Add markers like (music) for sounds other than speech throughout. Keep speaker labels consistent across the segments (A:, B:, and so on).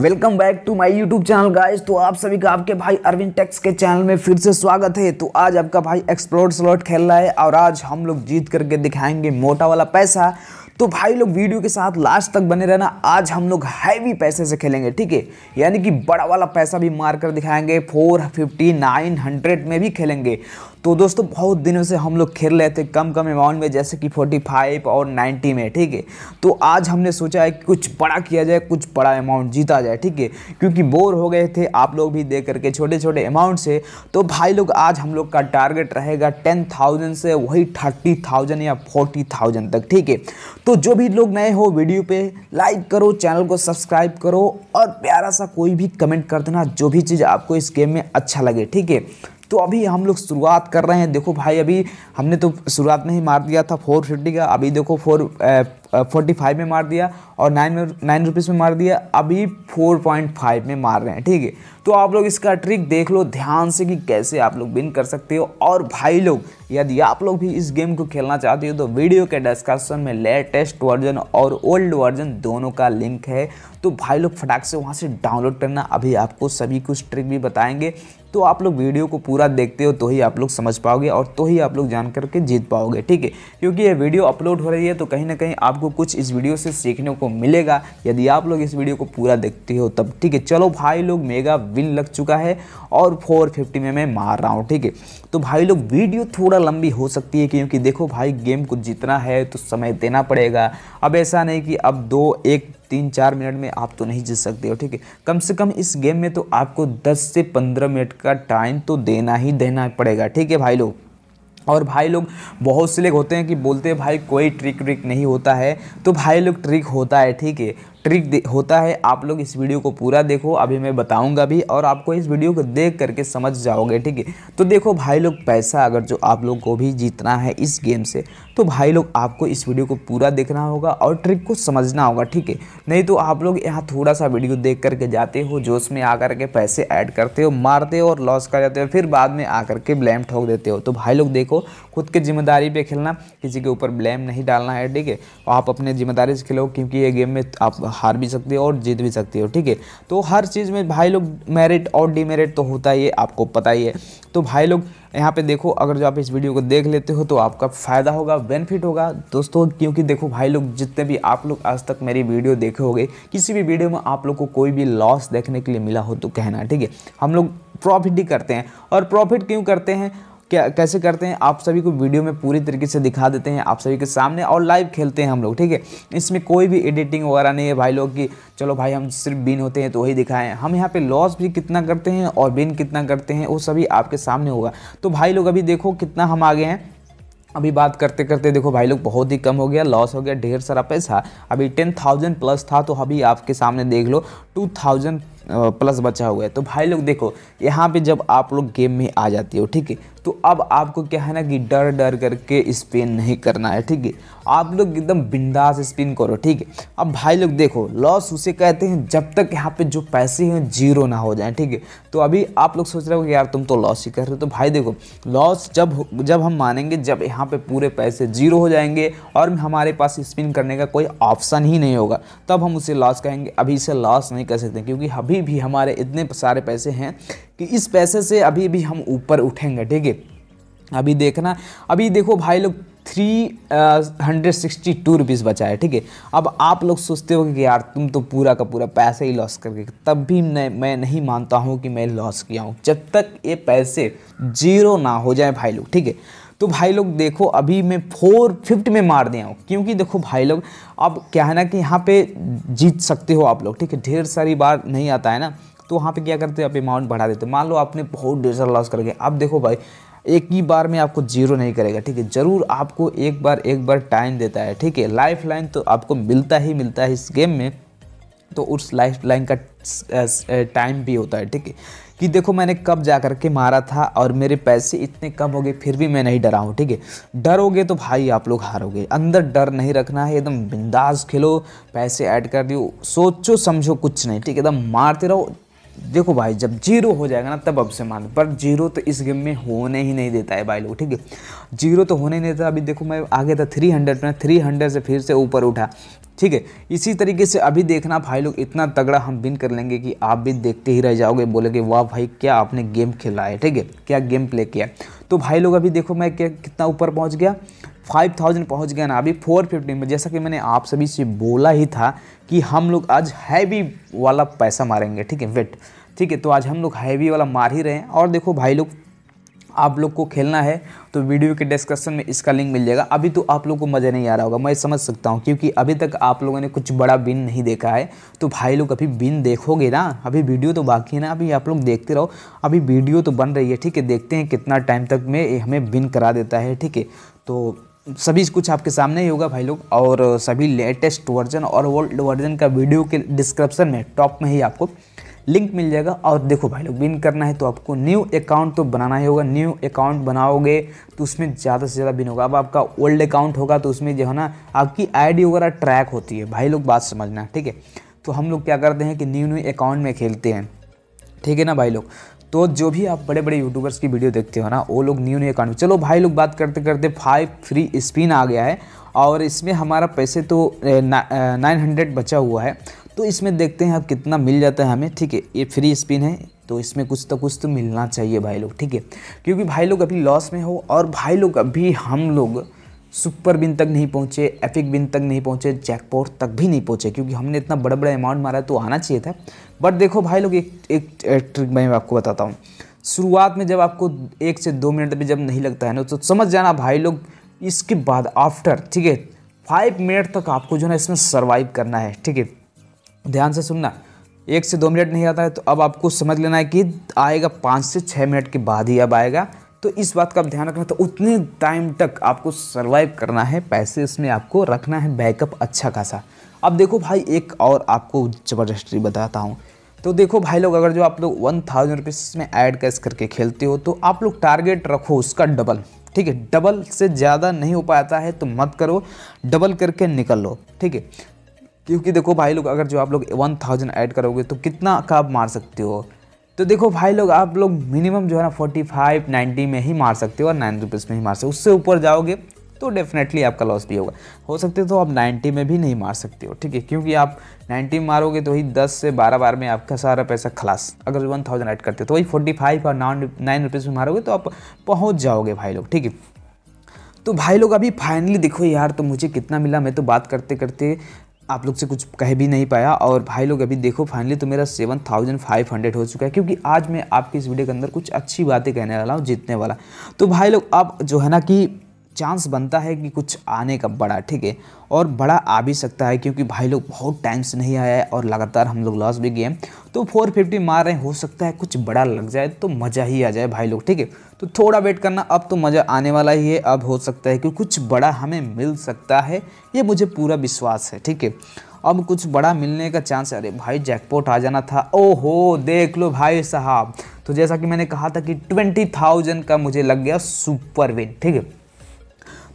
A: welcome back to my YouTube channel guys तो आप सभी का आपके भाई अरविंद टेक्स के चैनल में फिर से स्वागत है तो आज आपका भाई एक्सप्लोर स्लॉट खेल रहा है और आज हम लोग जीत करके दिखाएंगे मोटा वाला पैसा तो भाई लोग वीडियो के साथ लास्ट तक बने रहना आज हम लोग हैवी पैसे से खेलेंगे ठीक है यानी कि बड़ा वाला पैसा भी मार कर दिखाएंगे फोर फिफ्टी नाइन हंड्रेड में भी खेलेंगे तो दोस्तों बहुत दिनों से हम लोग खेल रहे थे कम कम अमाउंट में जैसे कि 45 और 90 में ठीक है तो आज हमने सोचा है कि कुछ बड़ा किया जाए कुछ बड़ा अमाउंट जीता जाए ठीक है क्योंकि बोर हो गए थे आप लोग भी दे करके छोटे छोटे अमाउंट से तो भाई लोग आज हम लोग का टारगेट रहेगा टेन थाउजेंड से वही थर्टी थाउजेंड या फोर्टी थाउजेंड तक ठीक है तो जो भी लोग नए हो वीडियो पर लाइक करो चैनल को सब्सक्राइब करो और प्यारा सा कोई भी कमेंट कर देना जो भी चीज़ आपको इस गेम में अच्छा लगे ठीक है तो अभी हम लोग शुरुआत कर रहे हैं देखो भाई अभी हमने तो शुरुआत में ही मार दिया था फोर फिफ्टी का अभी देखो फोर फोर्टी फाइव में मार दिया और नाइन में नाइन रुपीज़ में मार दिया अभी फोर पॉइंट फाइव में मार रहे हैं ठीक है तो आप लोग इसका ट्रिक देख लो ध्यान से कि कैसे आप लोग विन कर सकते हो और भाई लोग यदि आप लोग भी इस गेम को खेलना चाहते हो तो वीडियो के डिस्क्रिप्शन में लेटेस्ट वर्जन और ओल्ड वर्जन दोनों का लिंक है तो भाई लोग फटाक से वहाँ से डाउनलोड करना अभी आपको सभी कुछ ट्रिक भी बताएंगे तो आप लोग वीडियो को पूरा देखते हो तो ही आप लोग समझ पाओगे और तो ही आप लोग जान करके जीत पाओगे ठीक है क्योंकि ये वीडियो अपलोड हो रही है तो कहीं ना कहीं आपको कुछ इस वीडियो से सीखने को मिलेगा यदि आप लोग इस वीडियो को पूरा देखते हो तब ठीक है चलो भाई लोग मेगा व्हील लग चुका है और 450 में मैं मार रहा हूँ ठीक है तो भाई लोग वीडियो थोड़ा लंबी हो सकती है क्योंकि देखो भाई गेम को जीतना है तो समय देना पड़ेगा अब ऐसा नहीं कि अब दो एक तीन चार मिनट में आप तो नहीं जीत सकते हो ठीक है कम से कम इस गेम में तो आपको दस से पंद्रह मिनट का टाइम तो देना ही देना पड़ेगा ठीक है भाई लोग और भाई लोग बहुत से लोग होते हैं कि बोलते हैं भाई कोई ट्रिक व्रिक नहीं होता है तो भाई लोग ट्रिक होता है ठीक है ट्रिक होता है आप लोग इस वीडियो को पूरा देखो अभी मैं बताऊंगा भी और आपको इस वीडियो को देख करके समझ जाओगे ठीक है तो देखो भाई लोग पैसा अगर जो आप लोग को भी जीतना है इस गेम से तो भाई लोग आपको इस वीडियो को पूरा देखना होगा और ट्रिक को समझना होगा ठीक है नहीं तो आप लोग यहाँ थोड़ा सा वीडियो देख करके जाते हो जोश में आ के पैसे ऐड करते हो मारते हो और लॉस कर जाते हो फिर बाद में आ के ब्लेम ठोक देते हो तो भाई लोग देखो खुद के जिम्मेदारी पर खेलना किसी के ऊपर ब्लेम नहीं डालना है ठीक है आप अपने जिम्मेदारी से खेलो क्योंकि ये गेम में आप हार भी सकते हो और जीत भी सकते हो ठीक है तो हर चीज़ में भाई लोग मेरिट और डीमेरिट तो होता ही है आपको पता ही है तो भाई लोग यहाँ पे देखो अगर जो आप इस वीडियो को देख लेते हो तो आपका फ़ायदा होगा बेनिफिट होगा दोस्तों क्योंकि देखो भाई लोग जितने भी आप लोग आज तक मेरी वीडियो देखे होगे किसी भी वीडियो में आप लोग को कोई भी लॉस देखने के लिए मिला हो तो कहना ठीक है हम लोग प्रॉफिट ही करते हैं और प्रॉफिट क्यों करते हैं क्या कैसे करते हैं आप सभी को वीडियो में पूरी तरीके से दिखा देते हैं आप सभी के सामने और लाइव खेलते हैं हम लोग ठीक है इसमें कोई भी एडिटिंग वगैरह नहीं है भाई लोग कि चलो भाई हम सिर्फ बिन होते हैं तो वही दिखाएं हम यहाँ पे लॉस भी कितना करते हैं और बिन कितना करते हैं वो सभी आपके सामने होगा तो भाई लोग अभी देखो कितना हम आगे हैं अभी बात करते करते देखो भाई लोग बहुत ही कम हो गया लॉस हो गया ढेर सारा पैसा अभी टेन थाउजेंड प्लस था तो अभी आपके सामने देख लो टू थाउजेंड प्लस बचा हुआ है तो भाई लोग देखो यहाँ पे जब आप लोग गेम में आ जाते हो ठीक है तो अब आपको क्या है ना कि डर डर करके स्पिन नहीं करना है ठीक है आप लोग एकदम बिंदास स्पिन करो ठीक है अब भाई लोग देखो लॉस उसे कहते हैं जब तक यहाँ पे जो पैसे हैं जीरो ना हो जाए ठीक है तो अभी आप लोग सोच रहे हो कि यार तुम तो लॉस ही कर रहे हो तो भाई देखो लॉस जब जब हम मानेंगे जब यहाँ पे पूरे पैसे जीरो हो जाएंगे और हमारे पास स्पिन करने का कोई ऑप्शन ही नहीं होगा तब हम उसे लॉस कहेंगे अभी इसे लॉस नहीं कर सकते क्योंकि अभी अभी भी हमारे इतने सारे पैसे हैं कि इस पैसे से अभी भी हम ऊपर उठेंगे ठीक है अभी देखना अभी देखो भाई लोग three hundred sixty two rupees बचाए ठीक है अब आप लोग सोचते हो कि यार तुम तो पूरा का पूरा पैसा ही लॉस करके तब भी न, मैं नहीं मानता हूँ कि मैं लॉस किया हूँ जब तक ये पैसे जीरो ना हो जाए भाई लोग ठीक है तो भाई लोग देखो अभी मैं फोर फिफ्थ में मार दिया हूँ क्योंकि देखो भाई लोग अब क्या है ना कि यहाँ पे जीत सकते हो आप लोग ठीक है ढेर सारी बार नहीं आता है ना तो वहाँ पे क्या करते हो आप अमाउंट बढ़ा देते मान लो आपने बहुत ढेर सारा लॉस कर गया अब देखो भाई एक ही बार में आपको जीरो नहीं करेगा ठीक है ज़रूर आपको एक बार एक बार टाइम देता है ठीक है लाइफ लाइन तो आपको मिलता ही मिलता है इस गेम में तो उस लाइफ लाइन का टाइम uh, भी होता है ठीक है कि देखो मैंने कब जा कर के मारा था और मेरे पैसे इतने कम हो गए फिर भी मैं नहीं डरा हूँ ठीक है डरोगे तो भाई आप लोग हारोगे अंदर डर नहीं रखना है एकदम बिंदास खेलो पैसे ऐड कर दियो सोचो समझो कुछ नहीं ठीक है एकदम मारते रहो देखो भाई जब जीरो हो जाएगा ना तब अब से मान पर जीरो तो इस गेम में होने ही नहीं देता है भाई लोग ठीक है जीरो तो होने ही नहीं देता अभी देखो मैं आगे था थ्री हंड्रेड में थ्री हंड्रेड से फिर से ऊपर उठा ठीक है इसी तरीके से अभी देखना भाई लोग इतना तगड़ा हम बिन कर लेंगे कि आप भी देखते ही रह जाओगे बोलोगे वाह भाई क्या आपने गेम खेला है ठीक है क्या गेम प्ले किया तो भाई लोग अभी देखो मैं क्या कितना ऊपर पहुंच गया फाइव थाउजेंड पहुँच गया ना अभी फोर फिफ्टी में जैसा कि मैंने आप सभी से बोला ही था कि हम लोग आज हैवी वाला पैसा मारेंगे ठीक है वेट ठीक है तो आज हम लोग हैवी वाला मार ही रहे हैं और देखो भाई लोग आप लोग को खेलना है तो वीडियो के डिस्क्रिप्शन में इसका लिंक मिल जाएगा अभी तो आप लोग को मज़ा नहीं आ रहा होगा मैं समझ सकता हूँ क्योंकि अभी तक आप लोगों ने कुछ बड़ा बिन नहीं देखा है तो भाई लोग अभी बिन देखोगे ना अभी वीडियो तो बाकी है ना अभी आप लोग देखते रहो अभी वीडियो तो बन रही है ठीक है देखते हैं कितना टाइम तक में हमें बिन करा देता है ठीक है तो सभी कुछ आपके सामने ही होगा भाई लोग और सभी लेटेस्ट वर्जन और ओल्ड वर्जन का वीडियो के डिस्क्रिप्शन में टॉप में ही आपको लिंक मिल जाएगा और देखो भाई लोग विन करना है तो आपको न्यू अकाउंट तो बनाना ही होगा न्यू अकाउंट बनाओगे तो उसमें ज़्यादा से ज़्यादा विन होगा अब आपका ओल्ड अकाउंट होगा तो उसमें जो है ना आपकी आईडी वगैरह ट्रैक होती है भाई लोग बात समझना ठीक है तो हम लोग क्या करते हैं कि न्यू न्यू अकाउंट में खेलते हैं ठीक है ना भाई लोग तो जो भी आप बड़े बड़े यूट्यूबर्स की वीडियो देखते हो ना वो लोग न्यू न्यू अकाउंट चलो भाई लोग बात करते करते फाइव फ्री स्पिन आ गया है और इसमें हमारा पैसे तो नाइन हंड्रेड बचा हुआ है तो इसमें देखते हैं अब कितना मिल जाता है हमें ठीक है ये फ्री स्पिन है तो इसमें कुछ तो कुछ तो मिलना चाहिए भाई लोग ठीक है क्योंकि भाई लोग अभी लॉस में हो और भाई लोग अभी हम लोग सुपर बिन तक नहीं पहुंचे एफिक बिन तक नहीं पहुंचे जैकपॉट तक भी नहीं पहुंचे क्योंकि हमने इतना बड़ा बड़ा अमाउंट मारा तो आना चाहिए था बट देखो भाई लोग एक एक, ट्रिक मैं आपको बताता हूँ शुरुआत में जब आपको एक से दो मिनट भी जब नहीं लगता है ना तो समझ जाना भाई लोग इसके बाद आफ्टर ठीक है फाइव मिनट तक आपको जो है इसमें सर्वाइव करना है ठीक है ध्यान से सुनना एक से दो मिनट नहीं आता है तो अब आपको समझ लेना है कि आएगा पाँच से छः मिनट के बाद ही अब आएगा तो इस बात का आप ध्यान रखना तो उतने टाइम तक आपको सर्वाइव करना है पैसे उसमें आपको रखना है बैकअप अच्छा खासा अब देखो भाई एक और आपको ज़बरदस्ती बताता हूँ तो देखो भाई लोग अगर जो आप लोग वन थाउजेंड रुपीज़ में ऐड कैश करके खेलते हो तो आप लोग टारगेट रखो उसका डबल ठीक है डबल से ज़्यादा नहीं हो पाता है तो मत करो डबल करके निकल लो ठीक है क्योंकि देखो भाई लोग अगर जो आप लोग वन थाउजेंड ऐड करोगे तो कितना का आप मार सकते हो तो देखो भाई लोग आप लोग मिनिमम जो है ना फोर्टी फाइव नाइन्टी में ही मार सकते हो और नाइन रुपीज़ में ही मार सकते हो उससे ऊपर जाओगे तो डेफिनेटली आपका लॉस भी होगा हो सकते तो आप 90 में भी नहीं मार सकते हो ठीक है क्योंकि आप 90 मारोगे तो ही 10 से 12 बार में आपका सारा पैसा खलास अगर वन थाउजेंड ऐड करते हो तो वही फोर्टी फाइव और नाइन नाइन रुपीज़ में मारोगे तो आप पहुँच जाओगे भाई लोग ठीक है तो भाई लोग अभी फाइनली देखो यार तो मुझे कितना मिला मैं तो बात करते करते आप लोग से कुछ कह भी नहीं पाया और भाई लोग अभी देखो फाइनली तो मेरा सेवन थाउजेंड फाइव हंड्रेड हो चुका है क्योंकि आज मैं आपके इस वीडियो के अंदर कुछ अच्छी बातें कहने वाला हूँ जीतने वाला तो भाई लोग आप जो है ना कि चांस बनता है कि कुछ आने का बड़ा ठीक है और बड़ा आ भी सकता है क्योंकि भाई लोग बहुत टाइम से नहीं आया है और लगातार हम लोग लॉस भी गए तो 450 मार रहे हैं हो सकता है कुछ बड़ा लग जाए तो मज़ा ही आ जाए भाई लोग ठीक है तो थोड़ा वेट करना अब तो मज़ा आने वाला ही है अब हो सकता है कि कुछ बड़ा हमें मिल सकता है ये मुझे पूरा विश्वास है ठीक है अब कुछ बड़ा मिलने का चांस अरे भाई जैकपोट आ जाना था ओहो देख लो भाई साहब तो जैसा कि मैंने कहा था कि ट्वेंटी थाउजेंड का मुझे लग गया सुपर विन ठीक है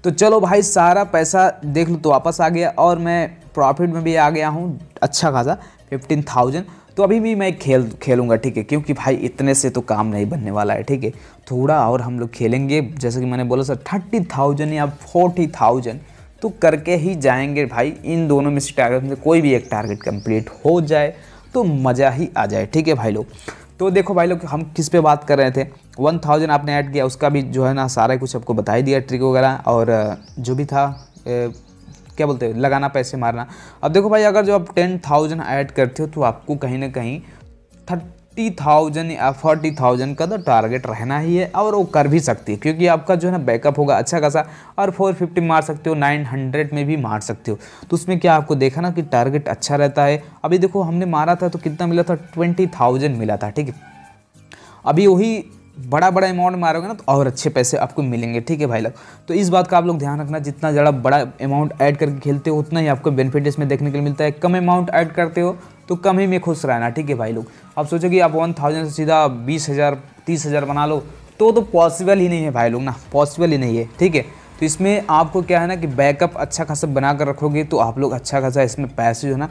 A: तो चलो भाई सारा पैसा देख लो तो वापस आ गया और मैं प्रॉफिट में भी आ गया हूँ अच्छा खासा फिफ्टीन थाउजेंड तो अभी भी मैं खेल खेलूँगा ठीक है क्योंकि भाई इतने से तो काम नहीं बनने वाला है ठीक है थोड़ा और हम लोग खेलेंगे जैसे कि मैंने बोला सर थर्टी थाउजेंड या फोर्टी थाउजेंड तो करके ही जाएंगे भाई इन दोनों में से टारगेट में कोई भी एक टारगेट कंप्लीट हो जाए तो मज़ा ही आ जाए ठीक है भाई लोग तो देखो भाई लोग हम किस पे बात कर रहे थे वन थाउजेंड आपने ऐड किया उसका भी जो है ना सारा कुछ आपको बता ही दिया ट्रिक वगैरह और जो भी था ए, क्या बोलते हैं लगाना पैसे मारना अब देखो भाई अगर जो आप टेन थाउजेंड ऐड करते हो तो आपको कहीं ना कहीं थर्टी थाउजेंड या फोर्टी थाउजेंड का तो टारगेट रहना ही है और वो कर भी सकती है क्योंकि आपका जो है ना बैकअप होगा अच्छा खासा और फोर फिफ्टी मार सकते हो नाइन हंड्रेड में भी मार सकते हो तो उसमें क्या आपको देखा ना कि टारगेट अच्छा रहता है अभी देखो हमने मारा था तो कितना मिला था ट्वेंटी थाउजेंड मिला था ठीक है अभी वही बड़ा बड़ा अमाउंट मारोगे ना तो और अच्छे पैसे आपको मिलेंगे ठीक है भाई लोग तो इस बात का आप लोग ध्यान रखना जितना ज़्यादा बड़ा अमाउंट ऐड करके खेलते हो उतना ही आपको बेनिफिट इसमें देखने के लिए मिलता है कम अमाउंट ऐड करते हो तो कम ही में खुश रहना ठीक है भाई लोग आप सोचो कि आप वन थाउजेंड से सीधा बीस हज़ार तीस हज़ार बना लो तो तो पॉसिबल ही नहीं है भाई लोग ना पॉसिबल ही नहीं है ठीक है तो इसमें आपको क्या है ना कि बैकअप अच्छा खासा बना कर रखोगे तो आप लोग अच्छा खासा इसमें पैसे जो है ना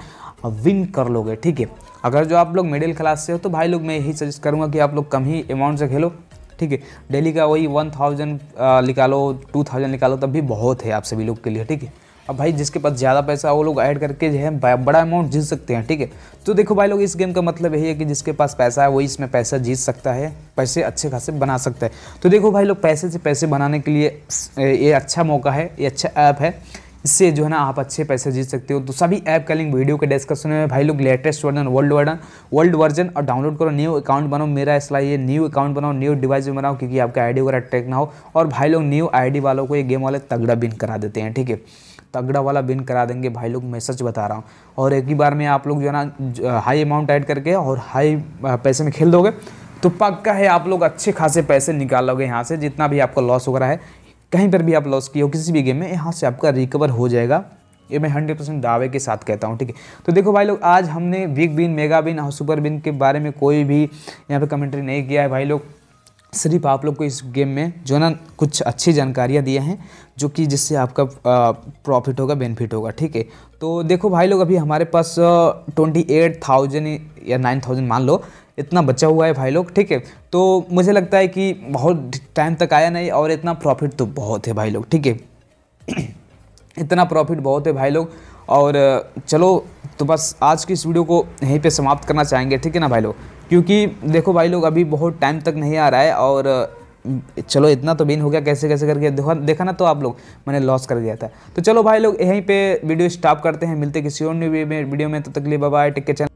A: विन कर लोगे ठीक है अगर जो आप लोग मिडिल क्लास से हो तो भाई लोग मैं यही सजेस्ट करूँगा कि आप लोग कम ही अमाउंट से खेलो ठीक है डेली का वही वन थाउजेंड निकालो टू थाउजेंड निकालो तब भी बहुत है आप सभी लोग के लिए ठीक है अब भाई जिसके पास ज़्यादा पैसा है वो लोग ऐड करके जो है बड़ा अमाउंट जीत सकते हैं ठीक है तो देखो भाई लोग इस गेम का मतलब यही है कि जिसके पास पैसा है वही इसमें पैसा जीत सकता है पैसे अच्छे खासे बना सकता है तो देखो भाई लोग पैसे से पैसे बनाने के लिए ये अच्छा मौका है ये अच्छा ऐप है इससे जो है ना आप अच्छे पैसे जीत सकते हो तो सभी ऐप का लिंक वीडियो के डिस्क्रिप्शन में भाई लोग latest version world version world version और डाउनलोड करो न्यू अकाउंट बनाओ मेरा इसलिए ये न्यू अकाउंट बनाओ न्यू डिवाइस भी बनाओ क्योंकि आपका आईडी वगैरह अटैक ना हो और भाई लोग न्यू आईडी वालों को ये गेम वाले तगड़ा बिन करा देते हैं ठीक है तगड़ा वाला बिन करा देंगे भाई लोग मैं सच बता रहा हूँ और एक ही बार में आप लोग जो है ना हाई अमाउंट ऐड करके और हाई पैसे में खेल दोगे तो पक्का है आप लोग अच्छे खासे पैसे निकालोगे यहाँ से जितना भी आपका लॉस हो है कहीं पर भी आप लॉस किए हो किसी भी गेम में यहाँ से आपका रिकवर हो जाएगा ये मैं हंड्रेड परसेंट दावे के साथ कहता हूँ ठीक है तो देखो भाई लोग आज हमने बिग बिन मेगा बिन और सुपर बिन के बारे में कोई भी यहाँ पे कमेंट्री नहीं किया है भाई लोग सिर्फ आप लोग को इस गेम में जो ना कुछ अच्छी जानकारियाँ दिए हैं जो कि जिससे आपका प्रॉफिट होगा बेनिफिट होगा ठीक है तो देखो भाई लोग अभी हमारे पास ट्वेंटी एट थाउजेंड या नाइन थाउजेंड मान लो इतना बचा हुआ है भाई लोग ठीक है तो मुझे लगता है कि बहुत टाइम तक आया नहीं और इतना प्रॉफिट तो बहुत है भाई लोग ठीक है (clears throat) इतना प्रॉफिट बहुत है भाई लोग और चलो तो बस आज की इस वीडियो को यहीं पे समाप्त करना चाहेंगे ठीक है ना भाई लोग क्योंकि देखो भाई लोग अभी बहुत टाइम तक नहीं आ रहा है और चलो इतना तो बिन हो गया कैसे कैसे करके देखा देखा ना तो आप लोग मैंने लॉस कर दिया था तो चलो भाई लोग यहीं पे वीडियो स्टॉप करते हैं मिलते किसी और वीडियो में तो तकलीफ बाबा टिक के चैनल